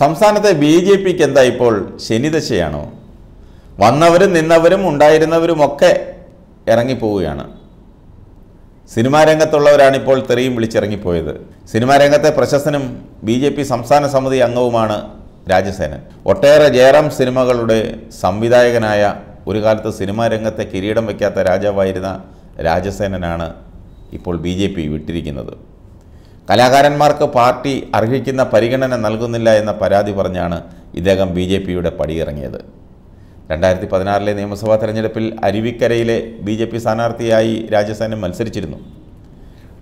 സംസ്ഥാനത്തെ B J പിക്ക് എന്താ ഇപ്പോൾ ശനിദശയാണോ വന്നവരും നിന്നവരും ഉണ്ടായിരുന്നവരുമൊക്കെ ഇറങ്ങിപ്പോവുകയാണ് സിനിമാ രംഗത്തുള്ളവരാണിപ്പോൾ തെറിയും വിളിച്ചിറങ്ങിപ്പോയത് സിനിമാ രംഗത്തെ പ്രശസ്തനും ബി ജെ പി സംസ്ഥാന സമിതി അംഗവുമാണ് രാജസേനൻ ഒട്ടേറെ ജയറാം സിനിമകളുടെ സംവിധായകനായ ഒരു കാലത്ത് സിനിമാ രംഗത്തെ കിരീടം വയ്ക്കാത്ത രാജാവായിരുന്ന രാജസേനനാണ് ഇപ്പോൾ ബി വിട്ടിരിക്കുന്നത് കലാകാരന്മാർക്ക് പാർട്ടി അർഹിക്കുന്ന പരിഗണന നൽകുന്നില്ല എന്ന പരാതി പറഞ്ഞാണ് ഇദ്ദേഹം ബി ജെ പിയുടെ പടിയിറങ്ങിയത് രണ്ടായിരത്തി പതിനാറിലെ നിയമസഭാ തെരഞ്ഞെടുപ്പിൽ അരുവിക്കരയിലെ ബി ജെ പി സ്ഥാനാർത്ഥിയായി രാജസേനം മത്സരിച്ചിരുന്നു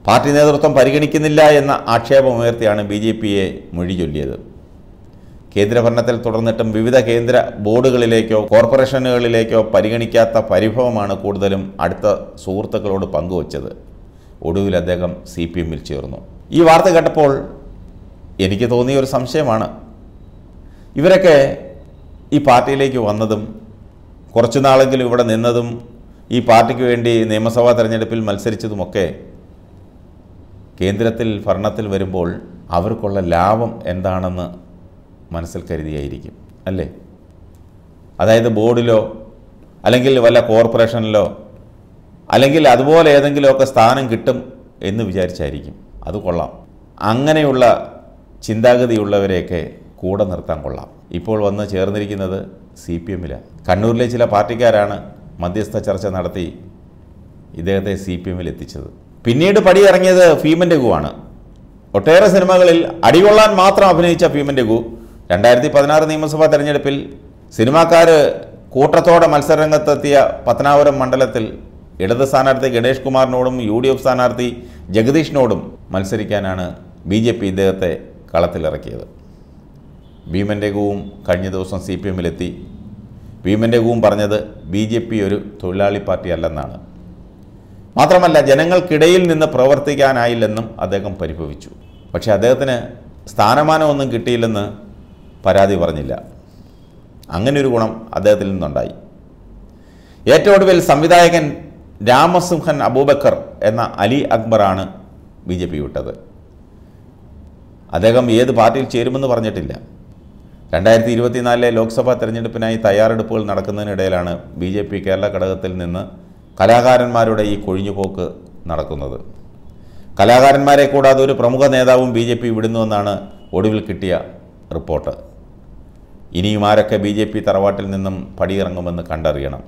പാർട്ടി നേതൃത്വം പരിഗണിക്കുന്നില്ല എന്ന ആക്ഷേപമുയർത്തിയാണ് ബി ജെ പിയെ മൊഴി ചൊല്ലിയത് കേന്ദ്രഭരണത്തിൽ തുടർന്നിട്ടും വിവിധ കേന്ദ്ര ബോർഡുകളിലേക്കോ കോർപ്പറേഷനുകളിലേക്കോ പരിഗണിക്കാത്ത പരിഭവമാണ് കൂടുതലും അടുത്ത സുഹൃത്തുക്കളോട് പങ്കുവച്ചത് ഒടുവിൽ അദ്ദേഹം സി പി എമ്മിൽ ചേർന്നു ഈ വാർത്ത കേട്ടപ്പോൾ എനിക്ക് തോന്നിയ ഒരു സംശയമാണ് ഇവരൊക്കെ ഈ പാർട്ടിയിലേക്ക് വന്നതും കുറച്ചു നാളെങ്കിലും ഇവിടെ നിന്നതും ഈ പാർട്ടിക്ക് വേണ്ടി നിയമസഭാ തെരഞ്ഞെടുപ്പിൽ മത്സരിച്ചതുമൊക്കെ കേന്ദ്രത്തിൽ ഭരണത്തിൽ വരുമ്പോൾ അവർക്കുള്ള ലാഭം എന്താണെന്ന് മനസ്സിൽ കരുതിയായിരിക്കും അല്ലേ അതായത് ബോർഡിലോ അല്ലെങ്കിൽ വല്ല കോർപ്പറേഷനിലോ അല്ലെങ്കിൽ അതുപോലെ ഏതെങ്കിലുമൊക്കെ സ്ഥാനം കിട്ടും എന്ന് വിചാരിച്ചായിരിക്കും അത് കൊള്ളാം അങ്ങനെയുള്ള ചിന്താഗതിയുള്ളവരെയൊക്കെ കൂടെ നിർത്താൻ കൊള്ളാം ഇപ്പോൾ വന്ന് ചേർന്നിരിക്കുന്നത് സി പി എമ്മിലാണ് കണ്ണൂരിലെ ചില പാർട്ടിക്കാരാണ് മധ്യസ്ഥ ചർച്ച നടത്തി ഇദ്ദേഹത്തെ സി പി എമ്മിൽ എത്തിച്ചത് പിന്നീട് പടിയിറങ്ങിയത് ഭീമൻ രഘുവാണ് ഒട്ടേറെ സിനിമകളിൽ അടികൊള്ളാൻ മാത്രം അഭിനയിച്ച ഭീമൻ രഘു രണ്ടായിരത്തി പതിനാറ് നിയമസഭാ തെരഞ്ഞെടുപ്പിൽ സിനിമാക്കാർ കൂട്ടത്തോടെ മത്സരരംഗത്തെത്തിയ പത്തനാപുരം മണ്ഡലത്തിൽ ഇടത് സ്ഥാനാർത്ഥി ഗണേഷ് കുമാറിനോടും യു ഡി എഫ് സ്ഥാനാർത്ഥി ജഗദീഷിനോടും മത്സരിക്കാനാണ് ബി ജെ പി ഇദ്ദേഹത്തെ കളത്തിലിറക്കിയത് ഭീമൻ രഘുവും കഴിഞ്ഞ ദിവസം സി പി എമ്മിലെത്തി ഭീമൻ രഘുവും പറഞ്ഞത് ബി ജെ പി ഒരു തൊഴിലാളി പാർട്ടി അല്ലെന്നാണ് മാത്രമല്ല ജനങ്ങൾക്കിടയിൽ നിന്ന് പ്രവർത്തിക്കാനായില്ലെന്നും അദ്ദേഹം പരിഭവിച്ചു പക്ഷേ അദ്ദേഹത്തിന് സ്ഥാനമാനമൊന്നും കിട്ടിയില്ലെന്ന് പരാതി പറഞ്ഞില്ല അങ്ങനെയൊരു ഗുണം അദ്ദേഹത്തിൽ നിന്നുണ്ടായി ഏറ്റവും ഒടുവിൽ സംവിധായകൻ രാമസിംഹൻ അബൂബക്കർ എന്ന അലി അക്ബറാണ് ബി ജെ പി വിട്ടത് അദ്ദേഹം ഏത് പാർട്ടിയിൽ ചേരുമെന്ന് പറഞ്ഞിട്ടില്ല രണ്ടായിരത്തി ഇരുപത്തിനാലിലെ ലോക്സഭാ തെരഞ്ഞെടുപ്പിനായി തയ്യാറെടുപ്പുകൾ നടക്കുന്നതിനിടയിലാണ് ബി ജെ പി കേരള ഘടകത്തിൽ നിന്ന് കലാകാരന്മാരുടെ ഈ കൊഴിഞ്ഞുപോക്ക് നടക്കുന്നത് കലാകാരന്മാരെ കൂടാതെ ഒരു പ്രമുഖ നേതാവും ബി ജെ പി വിടുന്നുവെന്നാണ് ഒടുവിൽ കിട്ടിയ റിപ്പോർട്ട് ഇനിയും ആരൊക്കെ ബി ജെ പി തറവാട്ടിൽ നിന്നും പടിയിറങ്ങുമെന്ന് കണ്ടറിയണം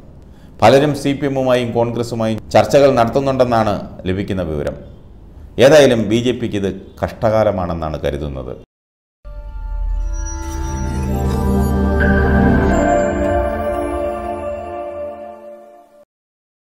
പലരും സി പി എമ്മുമായും കോൺഗ്രസുമായും ചർച്ചകൾ നടത്തുന്നുണ്ടെന്നാണ് ലഭിക്കുന്ന വിവരം ഏതായാലും ബി ജെ പിക്ക് ഇത് കഷ്ടകാലമാണെന്നാണ് കരുതുന്നത്